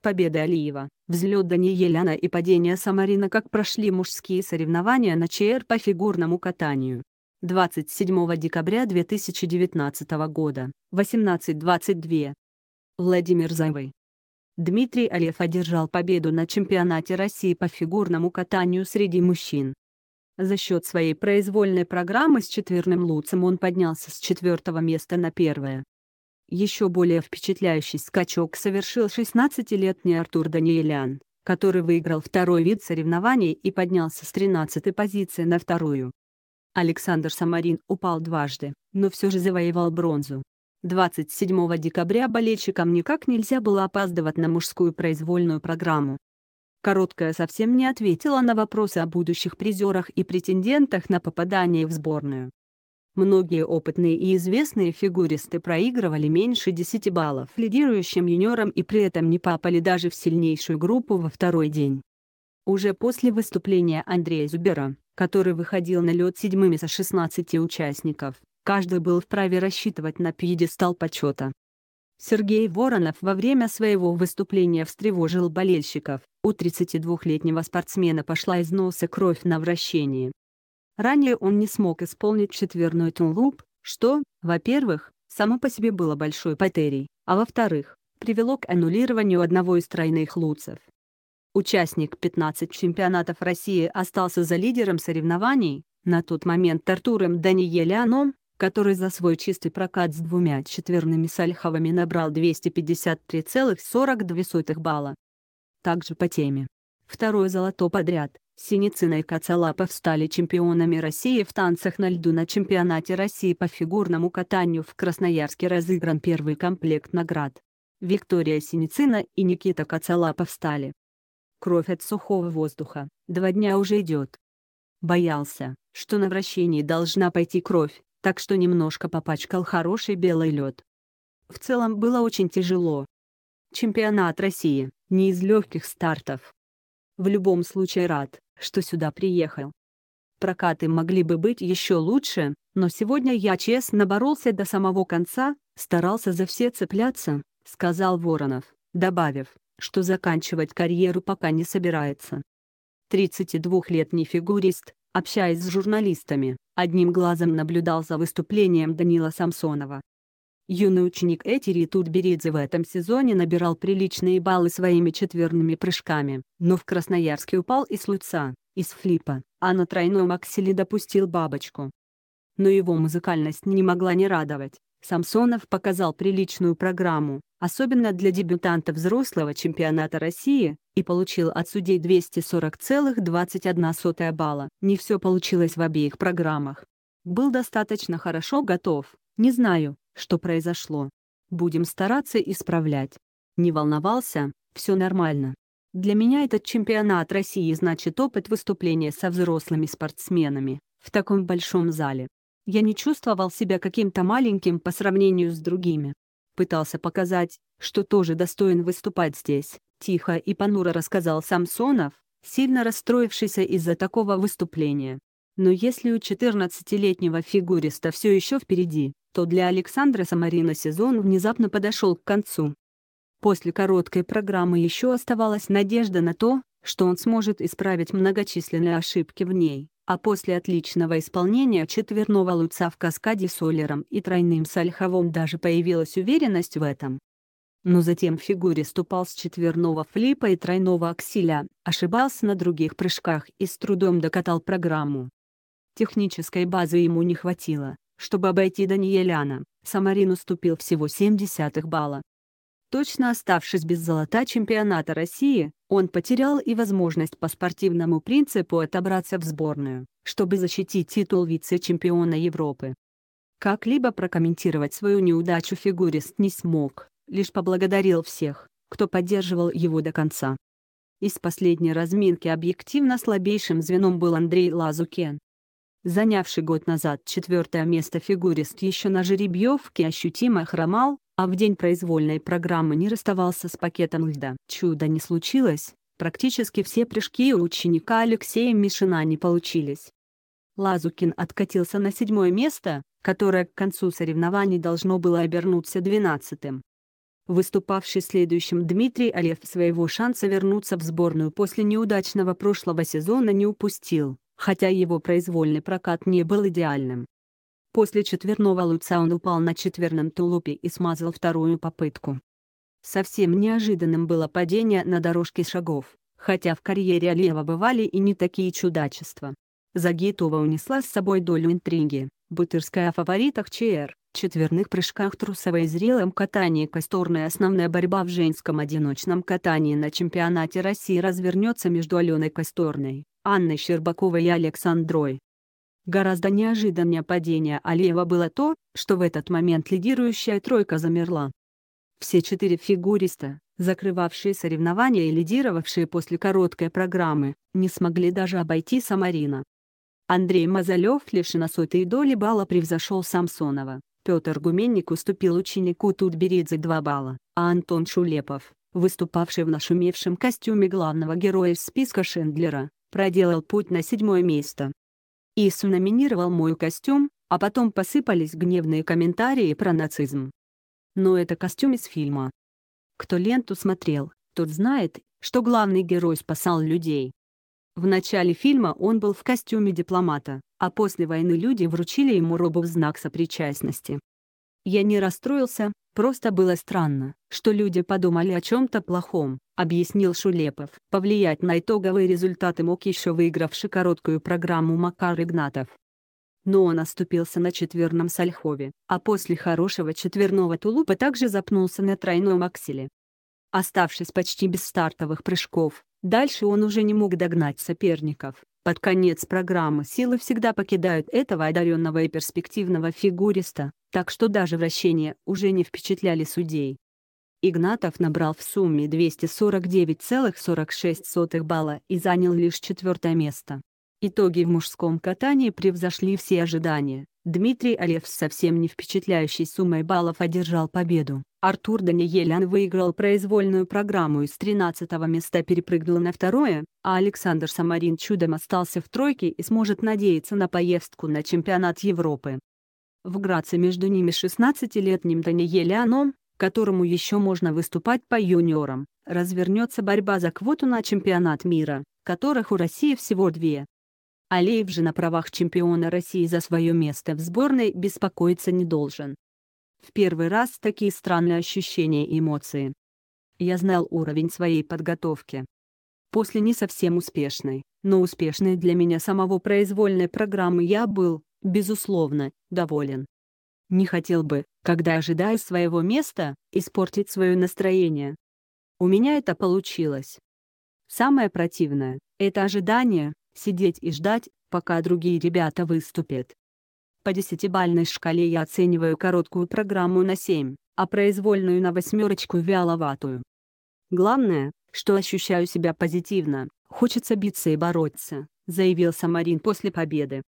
Победа Алиева, взлет Даниеляна и падение Самарина как прошли мужские соревнования на ЧР по фигурному катанию. 27 декабря 2019 года, 18.22. Владимир Зайвый. Дмитрий Алиев одержал победу на чемпионате России по фигурному катанию среди мужчин. За счет своей произвольной программы с четверным луцем он поднялся с четвертого места на первое. Еще более впечатляющий скачок совершил 16-летний Артур Даниэлян, который выиграл второй вид соревнований и поднялся с 13-й позиции на вторую. Александр Самарин упал дважды, но все же завоевал бронзу. 27 декабря болельщикам никак нельзя было опаздывать на мужскую произвольную программу. Короткая совсем не ответила на вопросы о будущих призерах и претендентах на попадание в сборную. Многие опытные и известные фигуристы проигрывали меньше 10 баллов лидирующим юниорам и при этом не попали даже в сильнейшую группу во второй день. Уже после выступления Андрея Зубера, который выходил на лед седьмыми со 16 участников, каждый был вправе рассчитывать на пьедестал почета. Сергей Воронов во время своего выступления встревожил болельщиков. У 32-летнего спортсмена пошла из носа кровь на вращении. Ранее он не смог исполнить четверной тунлуп, что, во-первых, само по себе было большой потерей, а во-вторых, привело к аннулированию одного из тройных луцев. Участник 15 чемпионатов России остался за лидером соревнований, на тот момент Тартуром Даниеляном, который за свой чистый прокат с двумя четверными сальховыми набрал 253,42 балла. Также по теме. Второе золото подряд Синицына и Коцелапов стали чемпионами России в танцах на льду на чемпионате России по фигурному катанию в Красноярске разыгран первый комплект наград. Виктория Синицына и Никита Коцелапов стали. Кровь от сухого воздуха, два дня уже идет. Боялся, что на вращении должна пойти кровь, так что немножко попачкал хороший белый лед. В целом было очень тяжело. Чемпионат России, не из легких стартов. В любом случае рад, что сюда приехал. Прокаты могли бы быть еще лучше, но сегодня я честно боролся до самого конца, старался за все цепляться, сказал Воронов, добавив, что заканчивать карьеру пока не собирается. 32-летний фигурист, общаясь с журналистами, одним глазом наблюдал за выступлением Данила Самсонова. Юный ученик Этери Тутберидзе в этом сезоне набирал приличные баллы своими четверными прыжками, но в Красноярске упал из луца, из флипа, а на тройной акселе допустил бабочку. Но его музыкальность не могла не радовать. Самсонов показал приличную программу, особенно для дебютанта взрослого чемпионата России, и получил от судей 240,21 балла. Не все получилось в обеих программах. Был достаточно хорошо готов, не знаю, что произошло. Будем стараться исправлять. Не волновался, все нормально. Для меня этот чемпионат России значит опыт выступления со взрослыми спортсменами в таком большом зале. Я не чувствовал себя каким-то маленьким по сравнению с другими. Пытался показать, что тоже достоин выступать здесь, тихо и понуро рассказал Самсонов, сильно расстроившийся из-за такого выступления. Но если у 14-летнего фигуриста все еще впереди, что для Александра Самарина сезон внезапно подошел к концу. После короткой программы еще оставалась надежда на то, что он сможет исправить многочисленные ошибки в ней, а после отличного исполнения четверного луца в каскаде с Олером и тройным Сальховым даже появилась уверенность в этом. Но затем в фигуре ступал с четверного флипа и тройного акселя, ошибался на других прыжках и с трудом докатал программу. Технической базы ему не хватило, чтобы обойти Даниэляна, Самарин уступил всего 0,7 балла. Точно оставшись без золота чемпионата России, он потерял и возможность по спортивному принципу отобраться в сборную, чтобы защитить титул вице-чемпиона Европы. Как-либо прокомментировать свою неудачу фигурист не смог, лишь поблагодарил всех, кто поддерживал его до конца. Из последней разминки объективно слабейшим звеном был Андрей Лазукен, занявший год назад четвертое место фигурист еще на жеребьевке ощутимо хромал, а в день произвольной программы не расставался с пакетом льда. Чуда не случилось, практически все прыжки у ученика Алексея Мишина не получились. Лазукин откатился на седьмое место, которое к концу соревнований должно было обернуться двенадцатым. Выступавший следующим Дмитрий Олев своего шанса вернуться в сборную после неудачного прошлого сезона не упустил хотя его произвольный прокат не был идеальным. После четверного луца он упал на четверном тулупе и смазал вторую попытку. Совсем неожиданным было падение на дорожке шагов, хотя в карьере Алиева бывали и не такие чудачества. Загитова унесла с собой долю интриги, Бутырская о фаворитах ЧР, четверных прыжках трусовой зрелом катании косторная основная борьба в женском одиночном катании на чемпионате России развернется между Аленой Косторной, Анны Щербаковой и Александрой. Гораздо неожиданнее падение Алиева было то, что в этот момент лидирующая тройка замерла. Все четыре фигуриста, закрывавшие соревнования и лидировавшие после короткой программы, не смогли даже обойти Самарина. Андрей Мазалев лишь на сотой доли балла превзошел Самсонова, Петр Гуменник уступил ученику Тутберидзе 2 балла, а Антон Шулепов, выступавший в нашумевшем костюме главного героя из списка Шиндлера, проделал путь на седьмое место. Ису номинировал мой костюм, а потом посыпались гневные комментарии про нацизм. Но это костюм из фильма. Кто ленту смотрел, тот знает, что главный герой спасал людей. В начале фильма он был в костюме дипломата, а после войны люди вручили ему робу в знак сопричастности. Я не расстроился, просто было странно, что люди подумали о чем-то плохом, объяснил Шулепов. Повлиять на итоговые результаты мог еще выигравший короткую программу Макар Игнатов. Но он оступился на четверном сальхове, а после хорошего четверного тулупа также запнулся на тройном акселе. Оставшись почти без стартовых прыжков, дальше он уже не мог догнать соперников. Под конец программы силы всегда покидают этого одаренного и перспективного фигуриста, так что даже вращения уже не впечатляли судей. Игнатов набрал в сумме 249,46 балла и занял лишь четвертое место. Итоги в мужском катании превзошли все ожидания. Дмитрий Олев с совсем не впечатляющей суммой баллов одержал победу. Артур Даниелян выиграл произвольную программу и с 13 места перепрыгнул на второе, а Александр Самарин чудом остался в тройке и сможет надеяться на поездку на чемпионат Европы. В Граце между ними 16-летним Даниэляном, которому еще можно выступать по юниорам, развернется борьба за квоту на чемпионат мира, которых у России всего две. Алиев же на правах чемпиона России за свое место в сборной беспокоиться не должен. В первый раз такие странные ощущения и эмоции. Я знал уровень своей подготовки. После не совсем успешной, но успешной для меня самого произвольной программы я был, безусловно, доволен. Не хотел бы, когда ожидаю своего места, испортить свое настроение. У меня это получилось. Самое противное — это ожидание, сидеть и ждать, пока другие ребята выступят. По десятибальной шкале я оцениваю короткую программу на 7, а произвольную на восьмерочку вяловатую. Главное, что ощущаю себя позитивно, хочется биться и бороться, заявил Самарин после победы.